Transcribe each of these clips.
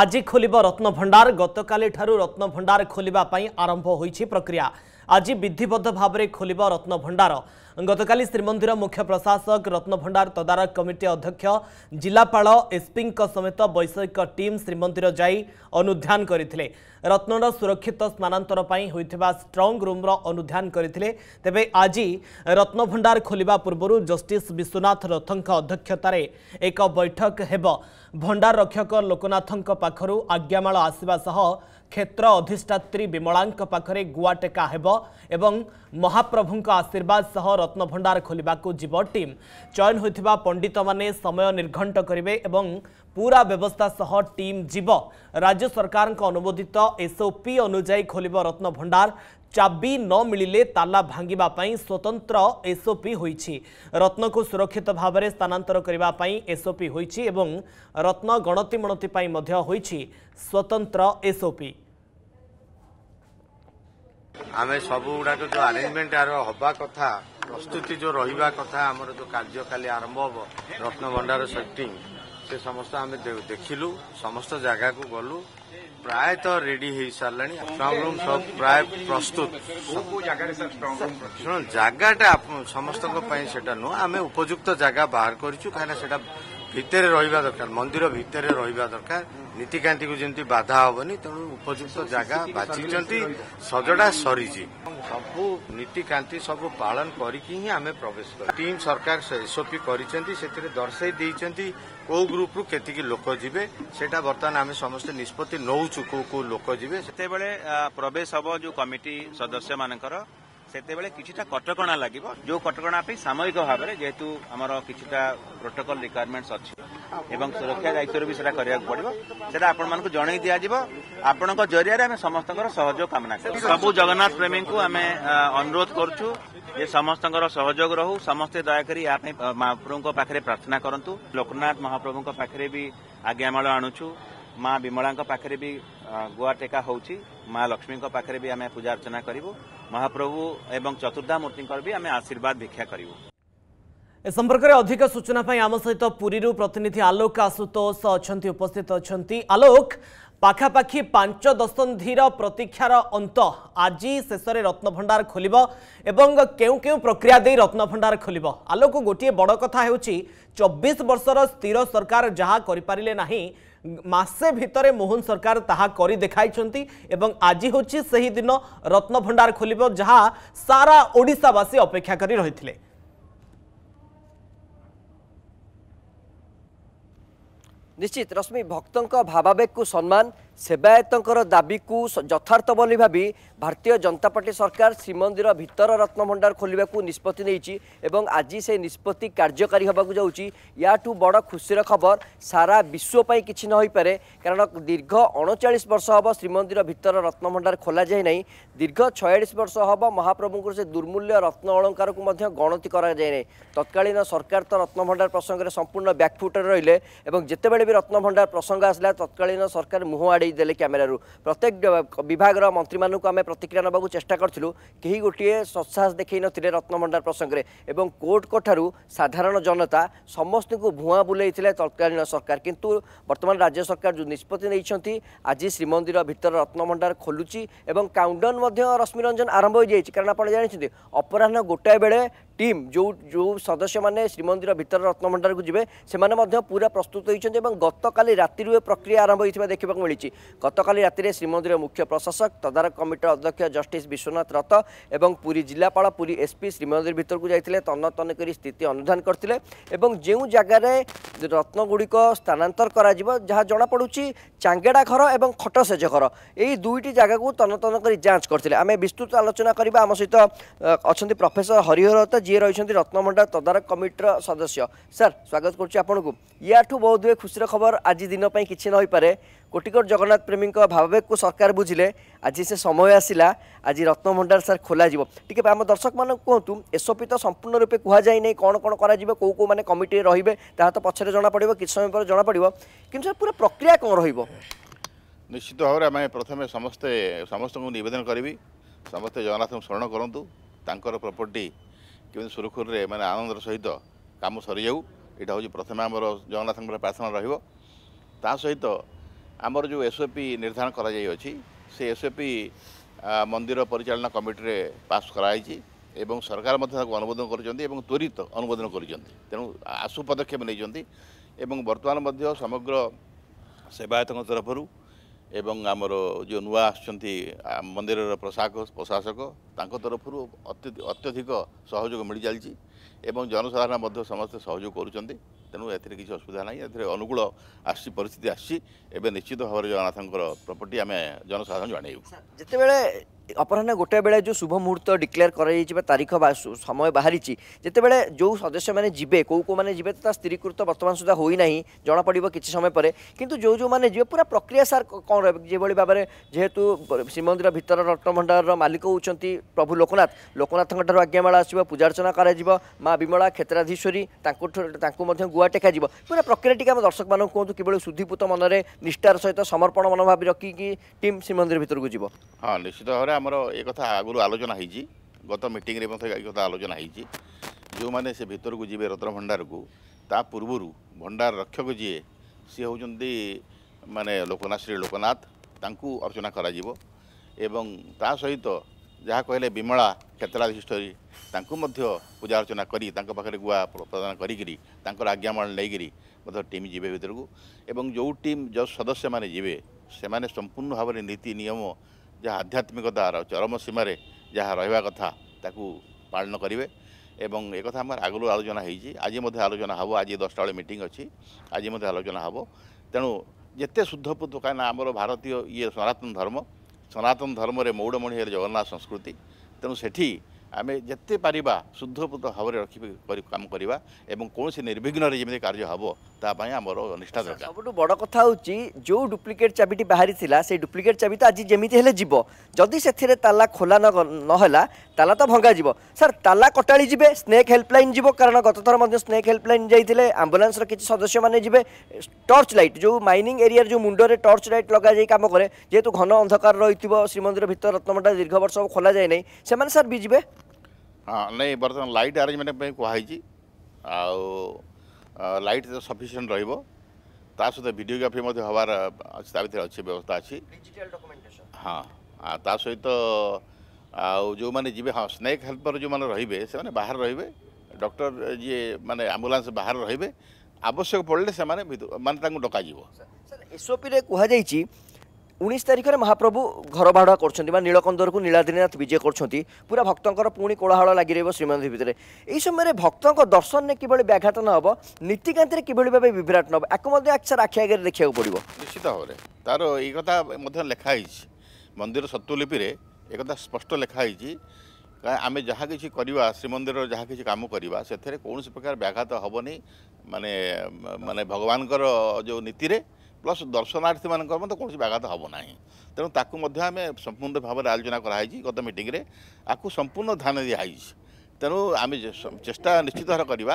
আজি খোল রত্নভণ্ডার গতকাল রত্নভণ্ডার খোলা আরম্ভ হয়েছে প্রক্রিয়া ଆଜି ବିଧିବଦ୍ଧ ଭାବରେ ଖୋଲିବ ରତ୍ନଭଣ୍ଡାର ଗତକାଲି ଶ୍ରୀମନ୍ଦିର ମୁଖ୍ୟ ପ୍ରଶାସକ ରତ୍ନଭଣ୍ଡାର ତଦାରଖ କମିଟି ଅଧ୍ୟକ୍ଷ ଜିଲ୍ଲାପାଳ ଏସ୍ପିଙ୍କ ସମେତ ବୈଷୟିକ ଟିମ୍ ଶ୍ରୀମନ୍ଦିର ଯାଇ ଅନୁଧ୍ୟାନ କରିଥିଲେ ରତ୍ନର ସୁରକ୍ଷିତ ସ୍ଥାନାନ୍ତର ପାଇଁ ହୋଇଥିବା ଷ୍ଟ୍ରଙ୍ଗ ରୁମ୍ର ଅନୁଧ୍ୟାନ କରିଥିଲେ ତେବେ ଆଜି ରତ୍ନଭଣ୍ଡାର ଖୋଲିବା ପୂର୍ବରୁ ଜଷ୍ଟିସ୍ ବିଶ୍ୱନାଥ ରଥଙ୍କ ଅଧ୍ୟକ୍ଷତାରେ ଏକ ବୈଠକ ହେବ ଭଣ୍ଡାର ରକ୍ଷକ ଲୋକନାଥଙ୍କ ପାଖରୁ ଆଜ୍ଞାମାଳ ଆସିବା ସହ କ୍ଷେତ୍ର ଅଧିଷ୍ଠାତ୍ରୀ ବିମଳାଙ୍କ ପାଖରେ ଗୁଆ ଟେକା ହେବ ଏବଂ ମହାପ୍ରଭୁଙ୍କ ଆଶୀର୍ବାଦ ସହ ରତ୍ନଭଣ୍ଡାର ଖୋଲିବାକୁ ଯିବ ଟିମ୍ ଚୟନ ହୋଇଥିବା ପଣ୍ଡିତମାନେ ସମୟ ନିର୍ଘଣ୍ଟ କରିବେ ଏବଂ ପୁରା ବ୍ୟବସ୍ଥା ସହ ଟିମ୍ ଯିବ ରାଜ୍ୟ ସରକାରଙ୍କ ଅନୁମୋଦିତ ଏସ୍ଓପି ଅନୁଯାୟୀ ଖୋଲିବ ରତ୍ନଭଣ୍ଡାର ଚାବି ନ ମିଳିଲେ ତାଲା ଭାଙ୍ଗିବା ପାଇଁ ସ୍ୱତନ୍ତ୍ର ଏସ୍ଓପି ହୋଇଛି ରତ୍ନକୁ ସୁରକ୍ଷିତ ଭାବରେ ସ୍ଥାନାନ୍ତର କରିବା ପାଇଁ ଏସ୍ଓପି ହୋଇଛି ଏବଂ ରତ୍ନ ଗଣତି ମଣତି ପାଇଁ ମଧ୍ୟ ହୋଇଛି ସ୍ୱତନ୍ତ୍ର ଏସ୍ଓପି ଆମେ ସବୁଗୁଡ଼ାକ ଯେଉଁ ଆରେଞ୍ଜମେଣ୍ଟ ଆର ହେବା କଥା ପ୍ରସ୍ତୁତି ଯେଉଁ ରହିବା କଥା ଆମର ଯେଉଁ କାର୍ଯ୍ୟ କାଲି ଆରମ୍ଭ ହେବ ରତ୍ନଭଣ୍ଡାର ସେଟିଂ ସେ ସମସ୍ତ ଆମେ ଦେଖିଲୁ ସମସ୍ତ ଜାଗାକୁ ଗଲୁ ପ୍ରାୟତଃ ରେଡି ହେଇସାରିଲାଣି ଷ୍ଟ୍ରଙ୍ଗ ସବୁ ପ୍ରାୟ ପ୍ରସ୍ତୁତ ଶୁଣ ଜାଗାଟା ସମସ୍ତଙ୍କ ପାଇଁ ସେଟା ନୁହଁ ଆମେ ଉପଯୁକ୍ତ ଜାଗା ବାହାର କରିଛୁ କାହିଁକିନା ସେଟା ଭିତରେ ରହିବା ଦରକାର ମନ୍ଦିର ଭିତରେ ରହିବା ଦରକାର ନୀତିକାନ୍ତିକୁ ଯେମିତି ବାଧା ହେବନି ତେଣୁ ଉପଯୁକ୍ତ ଜାଗା ବାଛିଛନ୍ତି ସଜଡ଼ା ସରିଛି ସବୁ ନୀତିକାନ୍ତି ସବୁ ପାଳନ କରିକି ହିଁ ଆମେ ପ୍ରବେଶ କରୁ ଟିମ୍ ସରକାର ଏସ୍ଓପି କରିଛନ୍ତି ସେଥିରେ ଦର୍ଶାଇ ଦେଇଛନ୍ତି କୋଉ ଗ୍ରୁପ୍ରୁ କେତିକି ଲୋକ ଯିବେ ସେଟା ବର୍ତ୍ତମାନ ଆମେ ସମସ୍ତେ ନିଷ୍ପତ୍ତି ନଉଛୁ କୋଉ କୋଉ ଲୋକ ଯିବେ ସେତେବେଳେ ପ୍ରବେଶ ହେବ ଯୋଉ କମିଟି ସଦସ୍ୟମାନଙ୍କର ସେତେବେଳେ କିଛିଟା କଟକଣା ଲାଗିବ ଯେଉଁ କଟକଣା ପାଇଁ ସାମୟିକ ଭାବରେ ଯେହେତୁ ଆମର କିଛିଟା ପ୍ରୋଟୋକଲ୍ ରିକ୍ୱାରମେଣ୍ଟ ଅଛି ଏବଂ ସୁରକ୍ଷା ଦାୟିତ୍ୱରେ ବି ସେଟା କରିବାକୁ ପଡିବ ସେଟା ଆପଣମାନଙ୍କୁ ଜଣେଇ ଦିଆଯିବ ଆପଣଙ୍କ ଜରିଆରେ ଆମେ ସମସ୍ତଙ୍କର ସହଯୋଗ କାମନା କରିବୁ ସବୁ ଜଗନ୍ନାଥ ପ୍ରେମୀଙ୍କୁ ଆମେ ଅନୁରୋଧ କରୁଛୁ ଯେ ସମସ୍ତଙ୍କର ସହଯୋଗ ରହୁ ସମସ୍ତେ ଦୟାକରି ଏହା ପାଇଁ ମହାପ୍ରଭୁଙ୍କ ପାଖରେ ପ୍ରାର୍ଥନା କରନ୍ତୁ ଲୋକନାଥ ମହାପ୍ରଭୁଙ୍କ ପାଖରେ ବି ଆଜ୍ଞାମାଳ ଆଣୁଛୁ ମା' ବିମଳାଙ୍କ ପାଖରେ ବି ଗୁଆ ଟେକା ହେଉଛି ମା' ଲକ୍ଷ୍ମୀଙ୍କ ପାଖରେ ବି ଆମେ ପୂଜାର୍ଚ୍ଚନା କରିବୁ ମହାପ୍ରଭୁ ଏବଂ ଚତୁର୍ଦ୍ଧା ମୂର୍ତ୍ତିଙ୍କର ବି ଆମେ ଆଶୀର୍ବାଦ ଭିକ୍ଷା କରିବୁ ଏ ସମ୍ପର୍କରେ ଅଧିକ ସୂଚନା ପାଇଁ ଆମ ସହିତ ପୁରୀରୁ ପ୍ରତିନିଧି ଆଲୋକ ଆଶୁତୋଷ ଅଛନ୍ତି ଉପସ୍ଥିତ ଅଛନ୍ତି ଆଲୋକ ପାଖାପାଖି ପାଞ୍ଚ ଦଶନ୍ଧିର ପ୍ରତୀକ୍ଷାର ଅନ୍ତ ଆଜି ଶେଷରେ ରତ୍ନଭଣ୍ଡାର ଖୋଲିବ ଏବଂ କେଉଁ କେଉଁ ପ୍ରକ୍ରିୟା ଦେଇ ରତ୍ନଭଣ୍ଡାର ଖୋଲିବ ଆଲୋକ ଗୋଟିଏ ବଡ଼ କଥା ହେଉଛି ଚବିଶ ବର୍ଷର ସ୍ଥିର ସରକାର ଯାହା କରିପାରିଲେ ନାହିଁ মাসে ভিতরে মোহন সরকার তাহা করে দেখাইছেন এবং আজি হচ্ছে সেই দিন রত্নভণ্ডার খোলব যা সারা ওড়শাবাসী অপেক্ষা করে রয়েছে নিশ্চিত রশ্মি ভক্তঙ্ক ভাবাবেগকু সম্মান ସେବାୟତଙ୍କର ଦାବିକୁ ଯଥାର୍ଥ ବୋଲି ଭାବି ଭାରତୀୟ ଜନତା ପାର୍ଟି ସରକାର ଶ୍ରୀମନ୍ଦିର ଭିତର ରତ୍ନଭଣ୍ଡାର ଖୋଲିବାକୁ ନିଷ୍ପତ୍ତି ନେଇଛି ଏବଂ ଆଜି ସେ ନିଷ୍ପତ୍ତି କାର୍ଯ୍ୟକାରୀ ହେବାକୁ ଯାଉଛି ୟାଠୁ ବଡ଼ ଖୁସିର ଖବର ସାରା ବିଶ୍ୱ ପାଇଁ କିଛି ନ ହୋଇପାରେ କାରଣ ଦୀର୍ଘ ଅଣଚାଳିଶ ବର୍ଷ ହେବ ଶ୍ରୀମନ୍ଦିର ଭିତର ରତ୍ନଭଣ୍ଡାର ଖୋଲାଯାଇ ନାହିଁ ଦୀର୍ଘ ଛୟାଳିଶ ବର୍ଷ ହେବ ମହାପ୍ରଭୁଙ୍କର ସେ ଦୁର୍ମୂଲ୍ୟ ରତ୍ନ ଅଳଙ୍କାରକୁ ମଧ୍ୟ ଗଣତି କରାଯାଇ ନାହିଁ ତତ୍କାଳୀନ ସରକାର ତ ରତ୍ନଭଣ୍ଡାର ପ୍ରସଙ୍ଗରେ ସମ୍ପୂର୍ଣ୍ଣ ବ୍ୟାକ୍ଫୁଟରେ ରହିଲେ ଏବଂ ଯେତେବେଳେ ବି ରତ୍ନଭଣ୍ଡାର ପ୍ରସଙ୍ଗ ଆସିଲା ତତ୍କାଳୀନ ସରକାର ମୁହଁ ବାଡ଼େଇ ଦେଲେ କ୍ୟାମେରାରୁ ପ୍ରତ୍ୟେକ ବିଭାଗର ମନ୍ତ୍ରୀମାନଙ୍କୁ ଆମେ ପ୍ରତିକ୍ରିୟା ନେବାକୁ ଚେଷ୍ଟା କରିଥିଲୁ କେହି ଗୋଟିଏ ସତ୍ସାହସ ଦେଖାଇନଥିଲେ ରତ୍ନଭଣ୍ଡାର ପ୍ରସଙ୍ଗରେ ଏବଂ କୋର୍ଟଙ୍କ ଠାରୁ ସାଧାରଣ ଜନତା ସମସ୍ତଙ୍କୁ ଭୁଆଁ ବୁଲେଇଥିଲେ ତତ୍କାଳୀନ ସରକାର କିନ୍ତୁ ବର୍ତ୍ତମାନ ରାଜ୍ୟ ସରକାର ଯେଉଁ ନିଷ୍ପତ୍ତି ନେଇଛନ୍ତି ଆଜି ଶ୍ରୀମନ୍ଦିର ଭିତର ରତ୍ନଭଣ୍ଡାର ଖୋଲୁଛି ଏବଂ କାଉଣ୍ଟଡାଉନ୍ ମଧ୍ୟ ରଶ୍ମିରଞ୍ଜନ ଆରମ୍ଭ ହୋଇଯାଇଛି କାରଣ ଆପଣ ଜାଣିଛନ୍ତି ଅପରାହ୍ନ ଗୋଟାଏ ବେଳେ টিম যে যে সদস্য মানে শ্রীমন্দির ভিতর রত্নভণ্ডারক যাবে সে পুরা প্রস্তুত হয়েছেন এবং গতকাল এ প্রক্রিয়া আরম্ভ হয়েছে দেখা মিছে গতকাল রাতে শ্রীমন্দির মুখ্য প্রশাসক তদারক কমিটির অধ্যক্ষ জষ্টিস বিশ্বনাথ রথ এবং পুরী জেলাপাল পুরী এসপি শ্রীমন্দির ভিতরক যাই তন্ন তন করে স্থিতি অনুধান করলে এবং যে জায়গায় রত্নগুড়ি স্থানান্তর করা যা জনাপড়ুছি চাঙ্গেড়া ঘর এবং খটসেজ ঘর এই দুইটি জায়গাকে তন্ন তন করে যাঞ্চ করলে আমি বিস্তৃত আলোচনা করা আমার সহ অফেসর প্রফেসর হরিহর जी रही रत्नभंडार तदारक कमिटर सदस्य सर स्वागत करुच्च आपको याठू बहुत हुए खुशीर खबर आज दिन किसी नहींपे कोटिकोट जगन्नाथ प्रेमी भावावेग को सरकार बुझे आज से समय आसला आज रत्नभंडार सार खोल टे आम दर्शक मान कहतु एसओपी तो संपूर्ण रूपे कहुई कौन कौन करो कौ मैंने कमिटी रे ता तो पचर जमापड़ किसी समय पर जना पड़ कि सर पूरा प्रक्रिया कौन रो भाव में प्रथम समस्ते समस्त को नवेदन करी समस्ते जगन्नाथ स्मरण करूँ तर प्रपर्टी କେମିତି ସୁରୁଖୁରୁରେ ମାନେ ଆନନ୍ଦର ସହିତ କାମ ସରିଯାଉ ଏଇଟା ହେଉଛି ପ୍ରଥମେ ଆମର ଜଗନ୍ନାଥଙ୍କର ପ୍ରାର୍ଥନା ରହିବ ତା ସହିତ ଆମର ଯେଉଁ ପି ନିର୍ଦ୍ଧାରଣ କରାଯାଇଅଛି ସେ ପି ମନ୍ଦିର ପରିଚାଳନା କମିଟିରେ ପାସ୍ କରାଯାଇଛି ଏବଂ ସରକାର ମଧ୍ୟ ତାକୁ ଅନୁମୋଦନ କରିଛନ୍ତି ଏବଂ ତ୍ୱରିତ ଅନୁମୋଦନ କରିଛନ୍ତି ତେଣୁ ଆଶୁ ପଦକ୍ଷେପ ନେଇଛନ୍ତି ଏବଂ ବର୍ତ୍ତମାନ ମଧ୍ୟ ସମଗ୍ର ସେବାୟତଙ୍କ ତରଫରୁ ଏବଂ ଆମର ଯେଉଁ ନୂଆ ଆସୁଛନ୍ତି ମନ୍ଦିରର ପ୍ରଶାସକ ପ୍ରଶାସକ ତାଙ୍କ ତରଫରୁ ଅତ୍ୟଧିକ ସହଯୋଗ ମିଳିଚାଲିଛି ଏବଂ ଜନସାଧାରଣ ମଧ୍ୟ ସମସ୍ତେ ସହଯୋଗ କରୁଛନ୍ତି ତେଣୁ ଏଥିରେ କିଛି ଅସୁବିଧା ନାହିଁ ଏଥିରେ ଅନୁକୂଳ ଆସିଛି ପରିସ୍ଥିତି ଆସିଛି ଏବେ ନିଶ୍ଚିତ ଭାବରେ ଜଗନ୍ନାଥଙ୍କର ପ୍ରପର୍ଟି ଆମେ ଜନସାଧାରଣ ଜଣାଇବୁ ଯେତେବେଳେ ଅପରାହ୍ନ ଗୋଟାଏ ବେଳେ ଯେଉଁ ଶୁଭ ମୁହୂର୍ତ୍ତ ଡିକ୍ଲେୟାର କରାଯାଇଛି ବା ତାରିଖ ବା ସମୟ ବାହାରିଛି ଯେତେବେଳେ ଯେଉଁ ସଦସ୍ୟମାନେ ଯିବେ କେଉଁ କେଉଁମାନେ ଯିବେ ତା ସ୍ଥିରୀକୃତ ବର୍ତ୍ତମାନ ସୁଦ୍ଧା ହୋଇନାହିଁ ଜଣାପଡ଼ିବ କିଛି ସମୟ ପରେ କିନ୍ତୁ ଯେଉଁ ଯେଉଁମାନେ ଯିବେ ପୁରା ପ୍ରକ୍ରିୟା ସାର୍ କ'ଣ ରହିବ ଯେଭଳି ଭାବରେ ଯେହେତୁ ଶ୍ରୀମନ୍ଦିର ଭିତର ରତ୍ନଭଣ୍ଡାରର ମାଲିକ ହେଉଛନ୍ତି ପ୍ରଭୁ ଲୋକନାଥ ଲୋକନାଥଙ୍କଠାରୁ ଆଜ୍ଞାମାଳ ଆସିବ ପୂଜାର୍ଚ୍ଚନା କରାଯିବ ମା ବିମଳା କ୍ଷେତ୍ରାଧୀଶ୍ୱରୀ ତାଙ୍କୁ ତାଙ୍କୁ ମଧ୍ୟ ଗୁଆ ଟେକାଯିବ ପୁରା ପ୍ରକ୍ରିୟାଟିକୁ ଆମ ଦର୍ଶକମାନଙ୍କୁ କୁହନ୍ତୁ କିଭଳି ଶୁଦ୍ଧିପୂତ ମନରେ ନିଷ୍ଠାର ସହିତ ସମର୍ପଣ ମନୋଭାବ ରଖିକି ଟିମ୍ ଶ୍ରୀମନ୍ଦିର ଭିତରକୁ ଯିବ ହଁ ନିଶ୍ଚିତ ଭାବରେ ଆମର আমার এ কথা আগর আলোচনা হয়েছি গত মিটিংরে এই কথা আলোচনা হয়েছি ଯେଉଁମାନେ ସେ ଭିତରକୁ ଯିବେ ରତ୍ନ ଭଣ୍ଡାରକୁ ତା ପୂର୍ବରୁ ଭଣ୍ଡାର ରକ୍ଷକ ଯିଏ ସିଏ ହେଉଛନ୍ତି ମାନେ ଲୋକନାଥ ଶ୍ରୀ ଲୋକନାଥ ତାଙ୍କୁ ଅର୍ଚ୍ଚନା କରାଯିବ ଏବଂ ତା ସହିତ ଯାହା କହିଲେ ବିମଳା କ୍ଷେତ୍ରାଧିଷ୍ଠରୀ ତାଙ୍କୁ ମଧ୍ୟ ପୂଜା ଅର୍ଚ୍ଚନା କରି ତାଙ୍କ ପାଖରେ ଗୁଆ ପ୍ରଦାନ କରିକିରି ତାଙ୍କର ଆଜ୍ଞା ମାଳ ନେଇକିରି ମଧ୍ୟ ଟିମ୍ ଯିବେ ଭିତରକୁ ଏବଂ ଯେଉଁ ଟିମ୍ ଯେଉଁ ସଦସ୍ୟମାନେ ଯିବେ ସେମାନେ ସମ୍ପୂର୍ଣ୍ଣ ଭାବରେ ନୀତି ନିୟମ ଯାହା ଆଧ୍ୟାତ୍ମିକତା ଆର ଚରମ ସୀମାରେ ଯାହା ରହିବା କଥା ତାକୁ ପାଳନ କରିବେ ଏବଂ ଏକଥା ଆମର ଆଗରୁ ଆଲୋଚନା ହେଇଛି ଆଜି ମଧ୍ୟ ଆଲୋଚନା ହେବ ଆଜି ଦଶଟା ବେଳେ ମିଟିଂ ଅଛି ଆଜି ମଧ୍ୟ ଆଲୋଚନା ହେବ ତେଣୁ ଯେତେ ଶୁଦ୍ଧପୁଦ୍ଧ କାହିଁକିନା ଆମର ଭାରତୀୟ ଇଏ ସନାତନ ଧର୍ମ ସନାତନ ଧର୍ମରେ ମୌଡ଼ମଣି ହେଲେ ଜଗନ୍ନାଥ ସଂସ୍କୃତି ତେଣୁ ସେଠି ଆମେ ଯେତେ ପାରିବା ଶୁଦ୍ଧପୂତ ଭାବରେ ରଖି କାମ କରିବା ଏବଂ କୌଣସି ନିର୍ବିଘ୍ନରେ ଯେମିତି କାର୍ଯ୍ୟ ହେବ ତା ପାଇଁ ଆମର ନିଷ୍ଠା ଦରକାର ସବୁଠୁ ବଡ଼ କଥା ହେଉଛି ଯେଉଁ ଡୁପ୍ଲିକେଟ୍ ଚାବିଟି ବାହାରିଥିଲା ସେଇ ଡୁପ୍ଲିକେଟ୍ ଚାବି ତ ଆଜି ଯେମିତି ହେଲେ ଯିବ ଯଦି ସେଥିରେ ତାଲା ଖୋଲା ନହେଲା ତାଲା ତ ଭଙ୍ଗାଯିବ ସାର୍ ତାଲା କଟାଳି ଯିବେ ସ୍ନେକ୍ ହେଲ୍ପଲାଇନ୍ ଯିବ କାରଣ ଗତଥର ମଧ୍ୟ ସ୍ନେକ୍ ହେଲ୍ପଲାଇନ୍ ଯାଇଥିଲେ ଆମ୍ବୁଲାନ୍ସର କିଛି ସଦସ୍ୟମାନେ ଯିବେ ଟର୍ଚ୍ଚ ଲାଇଟ୍ ଯେଉଁ ମାଇନିଂ ଏରିଆରେ ଯେଉଁ ମୁଣ୍ଡରେ ଟର୍ଚ୍ଚ ଲାଇଟ୍ ଲଗାଯାଇ କାମ କରେ ଯେହେତୁ ଘନ ଅନ୍ଧକାର ରହିଥିବ ଶ୍ରୀମନ୍ଦିର ଭିତର ରତ୍ନମଟା ଦୀର୍ଘ ବର୍ଷ ଖୋଲାଯାଏ ନାହିଁ ସେମାନେ ସାର୍ ବି ଯିବେ ହଁ ନାଇଁ ବର୍ତ୍ତମାନ ଲାଇଟ୍ ଆରେଞ୍ଜମେଣ୍ଟ ପାଇଁ କୁହାହେଇଛି ଆଉ ଲାଇଟ୍ ସଫିସିଏଣ୍ଟ ରହିବ ତା ସହିତ ଭିଡ଼ିଓଗ୍ରାଫି ମଧ୍ୟ ହେବାର ତା ଭିତରେ ଅଛି ବ୍ୟବସ୍ଥା ଅଛି ହଁ ତା ସହିତ ଆଉ ଯେଉଁମାନେ ଯିବେ ହଁ ସ୍ନେକ୍ ହେଲ୍ପର ଯେଉଁମାନେ ରହିବେ ସେମାନେ ବାହାରେ ରହିବେ ଡକ୍ଟର ଯିଏ ମାନେ ଆମ୍ବୁଲାନ୍ସ ବାହାରେ ରହିବେ ଆବଶ୍ୟକ ପଡ଼ିଲେ ସେମାନେ ମାନେ ତାଙ୍କୁ ଡକାଯିବ ଏସ୍ଓପିରେ କୁହାଯାଇଛି ଉଣେଇଶ ତାରିଖରେ ମହାପ୍ରଭୁ ଘର ଭାଡ଼ କରୁଛନ୍ତି ବା ନୀଳକନ୍ଦରକୁ ନୀଳାଦ୍ରିନାଥ ବିଜେ କରୁଛନ୍ତି ପୁରା ଭକ୍ତଙ୍କର ପୁଣି କୋଳାହଳ ଲାଗି ରହିବ ଶ୍ରୀମନ୍ଦିର ଭିତରେ ଏହି ସମୟରେ ଭକ୍ତଙ୍କ ଦର୍ଶନରେ କିଭଳି ବ୍ୟାଘାତ ନ ହେବ ନୀତିକାନ୍ତିରେ କିଭଳି ଭାବେ ବିଭ୍ରାଟ ନ ହେବ ଆକୁ ମଧ୍ୟ ସାର୍ ଆଖି ଆଗରେ ଦେଖିବାକୁ ପଡ଼ିବ ନିଶ୍ଚିତ ଭାବରେ ତାର ଏଇ କଥା ମଧ୍ୟ ଲେଖା ହେଇଛି ମନ୍ଦିର ସତ୍ୱଲିପିରେ একথা স্পষ্ট লেখা ହେଇଛି ଆମେ ଯାହା କିଛି କରିବା ଶ୍ରୀମନ୍ଦିରର ଯାହା କିଛି କାମ କରିବା ସେଥିରେ କୌଣସି ପ୍ରକାର ବ୍ୟାଘାତ ହେବନି ମାନେ ମାନେ ଭଗବାନଙ୍କର ଯେଉଁ ନୀତିରେ ପ୍ଲସ୍ ଦର୍ଶନାର୍ଥୀମାନଙ୍କର ମଧ୍ୟ କୌଣସି ବ୍ୟାଘାତ ହେବ ନାହିଁ ତେଣୁ ତାକୁ ମଧ୍ୟ ଆମେ ସମ୍ପୂର୍ଣ୍ଣ ଭାବରେ ଆଲୋଚନା କରାହେଇଛି ଗତ ମିଟିଂରେ ଆକୁ ସମ୍ପୂର୍ଣ୍ଣ ଧ୍ୟାନ ଦିଆହେଇଛି ତେଣୁ ଆମେ ଚେଷ୍ଟା ନିଶ୍ଚିତ ଭାବରେ କରିବା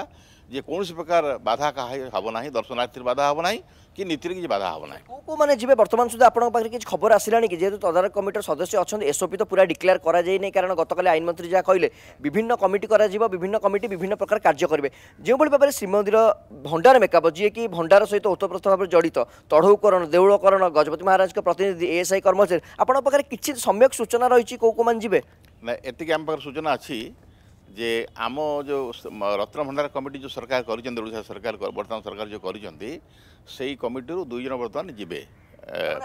ଯେ କୌଣସି ପ୍ରକାର ବାଧା କାହା ହେବ ନାହିଁ ଦର୍ଶନାର୍ଥୀର ବାଧା ହେବ ନାହିଁ କି ନୀତିରେ କିଛି ବାଧା ହେବ ନାହିଁ କେଉଁ କେଉଁମାନେ ଯିବେ ବର୍ତ୍ତମାନ ସୁଦ୍ଧା ଆପଣଙ୍କ ପାଖରେ କିଛି ଖବର ଆସିଲାଣି କି ଯେହେତୁ ତଦାରଖ କମିଟିର ସଦସ୍ୟ ଅଛନ୍ତି ଏସ୍ଓପି ତ ପୁରା ଡିକ୍ଲେୟାର କରାଯାଇନି କାରଣ ଗତକାଲି ଆଇନ ମନ୍ତ୍ରୀ ଯାହା କହିଲେ ବିଭିନ୍ନ କମିଟି କରାଯିବ ବିଭିନ୍ନ କମିଟି ବିଭିନ୍ନ ପ୍ରକାର କାର୍ଯ୍ୟ କରିବେ ଯେଉଁଭଳି ଭାବରେ ଶ୍ରୀମନ୍ଦିର ଭଣ୍ଡାର ମେକାପ ଯିଏକି ଭଣ୍ଡାର ସହିତ ଓତପ୍ରୋତ ଭାବରେ ଜଡ଼ିତ ତଢ଼ଉକରଣ ଦେଉଳକରଣ ଗଜପତି ମହାରାଜଙ୍କ ପ୍ରତିନିଧି ଏଏସ୍ଆଇ କର୍ମଚାରୀ ଆପଣଙ୍କ ପାଖରେ କିଛି ସମ୍ୟକ୍ ସୂଚନା ରହିଛି କେଉଁ କେଉଁମାନେ ଯିବେ ନା ଏତିକି ଆମ ପାଖରେ ସୂଚନା ଅଛି ଯେ ଆମ ଯେଉଁ ରତ୍ନଭଣ୍ଡାର କମିଟି ଯେଉଁ ସରକାର କରିଛନ୍ତି ଓଡ଼ିଶା ସରକାର ବର୍ତ୍ତମାନ ସରକାର ଯେଉଁ କରିଛନ୍ତି ସେଇ କମିଟିରୁ ଦୁଇ ଜଣ ବର୍ତ୍ତମାନ ଯିବେ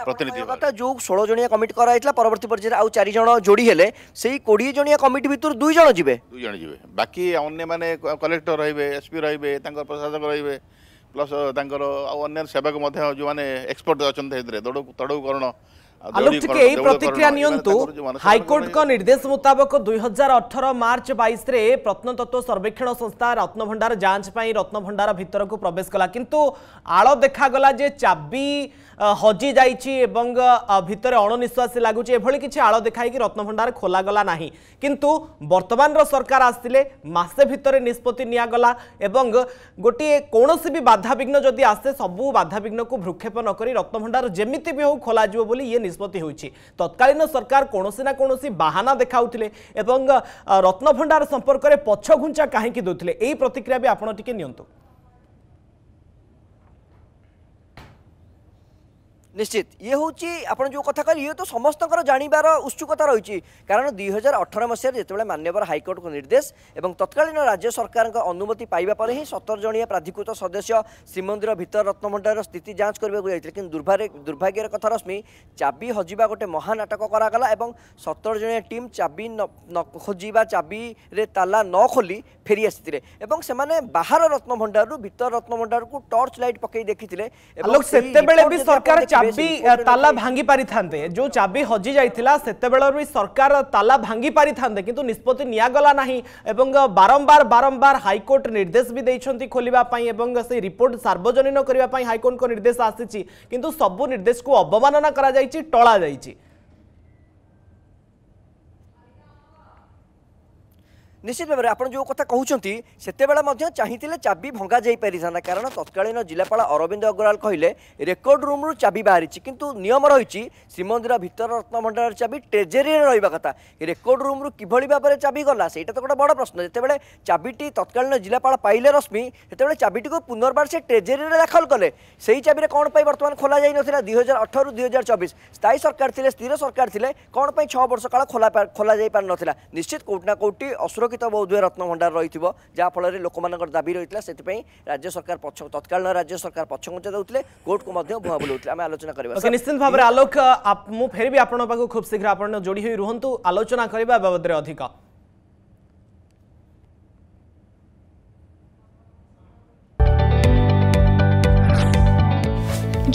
ପ୍ରତିନିଧି କଥା ଯେଉଁ ଷୋହଳ ଜଣିଆ କମିଟି କରାହେଇଥିଲା ପରବର୍ତ୍ତୀ ପର୍ଯ୍ୟାୟରେ ଆଉ ଚାରି ଜଣ ଯୋଡ଼ି ହେଲେ ସେଇ କୋଡ଼ିଏ ଜଣିଆ କମିଟି ଭିତରୁ ଦୁଇ ଜଣ ଯିବେ ଦୁଇ ଜଣ ଯିବେ ବାକି ଅନ୍ୟମାନେ କଲେକ୍ଟର ରହିବେ ଏସ୍ପି ରହିବେ ତାଙ୍କର ପ୍ରଶାସକ ରହିବେ ପ୍ଲସ୍ ତାଙ୍କର ଆଉ ଅନ୍ୟ ସେବକ ମଧ୍ୟ ଯେଉଁମାନେ ଏକ୍ସପର୍ଟ ଅଛନ୍ତି ସେଥିରେ ତଡ଼ୁକରଣ আলোকটিকে এই প্রতিক্রিয়া নিয়ন্তু হাইকোর্টক নির্দেশ মুতাবক দুই হাজার অঠর মার্চ বাইশে প্রত্নতত্ত্ব সর্বেক্ষণ সংস্থা রত্নভণ্ডার যাঞ্চ পাই রত্নভণ্ডার ভিতরক প্রবেশ কলা কিন্তু আল দেখাগলা যে চাবি হজি যাইছি এবং ভিতরে অণনিশ্বাসী লাগুছি এভাবে কিছু আল দেখাইকি রত্নভণ্ডার খোলাগলা না কিন্তু বর্তমানর সরকার আসলে মাসে ভিতরে নিষ্পতি নিয়াগলা এবং গোটিয়ে কৌশি বি বাধাবিঘ্ন যদি আসে সবু বাধাবিঘ্নকু ভ্রুক্ষেপ নকরি রত্নভণ্ডার যেমিতি বি হোক খোলা যাব বলে ইয়ে ନିଷ୍ପତ୍ତି ହୋଇଛି ତତ୍କାଳୀନ ସରକାର କୌଣସି ନା କୌଣସି ବାହାନା ଦେଖାଉଥିଲେ ଏବଂ ରତ୍ନଭଣ୍ଡାର ସମ୍ପର୍କରେ ପଛଘୁଞ୍ଚା କାହିଁକି ଦେଉଥିଲେ ଏହି ପ୍ରତିକ୍ରିୟା ବି ଆପଣ ଟିକେ ନିଅନ୍ତୁ নিশ্চিত ইয়ে হচ্ছে আপনার যে কথা কে ইয়ে তো সমস্ত জাণবার উৎসুকতা রয়েছে কারণ দুই হাজার অঠর মশায় যেত মানবর হাইকোর্টক নির্দেশ এবং তৎকালীন রাজ্য সরকার অনুমতি পাইবা পরে হি সতর জনীয় প্রাধিকৃত সদস্য শ্রীমন্দির ভিতর রত্নমন্ডলের স্থিতি যাঞ্চ করা যাই দুর্ভাগ্যের কথা রশ্মি চাবি হজিবা গোটে মহা নাটক করা এবং সতর জনীয় টিম চাবি খোঁজিবা চাবিরে তালা ন খোলি ফেরি আসি এবং সে বাহার রত্নভণ্ডার ভিতর রত্নভণ্ডার টর্চ লাইট পকাই দেখি সেতবে সরকার চাবি তালা ভাঙ্গি পারিথান্তে যে চাবি হজি যাইতিলা সেতেবেলে বি সরকার তালা ভাঙ্গি পারিথান্তে কিন্তু নিষ্পতি নিয়াগলা নাহি এবং বারম্বার বারম্বার হাইকোর্ট নির্দেশ বি দেইছন্তি খোলিবা পাই এবং সেই রিপোর্ট সার্বজনীন করিবা পাই হাইকোর্টক নির্দেশ আসিছি কিন্তু সবু নির্দেশকু অবমাননা করা টলা যাইছি নিশ্চিত ভাবে আপনার যে কথা কুমার সেতবে চাইলে চাবি ভঙ্গা যাই পারিথানা কারণ তৎকালীন জেলাপাল অরবিন্দ অগ্রওয়াল কহিলেন রেকর্ড রুম্রু চাবি বাহারিছি কিন্তু নিয়ম রয়েছে শ্রীমন্দির ভিতর রত্নভণ্ডার চাবি ট্রেজেরি রহবা কথা রেকর্ড রুম্রু কিভাবে ভাবে চাবি গলা সেইটা তো গোটা বড় প্রশ্ন যেতবে চাবিটি তৎকালীন জেলাপাল পাইলে রশ্মি সেতবে চাবিটি পুনর্বার সে ট্রেজেরি দাখল কলে সেই চাবিরে কোণ পাই বর্তমান খোলা যাই নথিলা দুই হাজার অঠর দুই হাজার চবিশ স্থায়ী সরকার লে স্থির সরকার লে কোণ পাই ছ বর্ষ কাল খোলা খোলা যাই পার নিশ্চিত কোটি না কোটি অসুরক্ষিত ସଂରକ୍ଷିତ ବୋଧହୁଏ ରତ୍ନଭଣ୍ଡାର ରହିଥିବ ଯାହାଫଳରେ ଲୋକମାନଙ୍କର ଦାବି ରହିଥିଲା ସେଥିପାଇଁ ରାଜ୍ୟ ସରକାର ପଛ ତତ୍କାଳୀନ ରାଜ୍ୟ ସରକାର ପଛଘୁଞ୍ଚା ଦେଉଥିଲେ କୋର୍ଟକୁ ମଧ୍ୟ ଭୁଆ ବୁଲାଉଥିଲେ ଆମେ ଆଲୋଚନା କରିବା ନିଶ୍ଚିତ ଭାବରେ ଆଲୋକ ମୁଁ ଫେର ବି ଆପଣଙ୍କ ପାଖକୁ ଖୁବ୍ ଶୀଘ୍ର ଆପଣ ଯୋଡ଼ି ହୋଇ ରୁହନ୍ତୁ ଆଲୋଚନା କରିବା ବାବଦରେ ଅଧିକ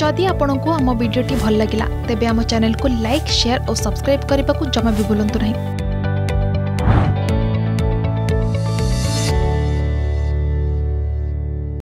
जदि आपण को आम भिड्टे भल लगा तेब आम चेल्क लाइक सेयार और सब्सक्राइब करने को जमा भी भूलु ना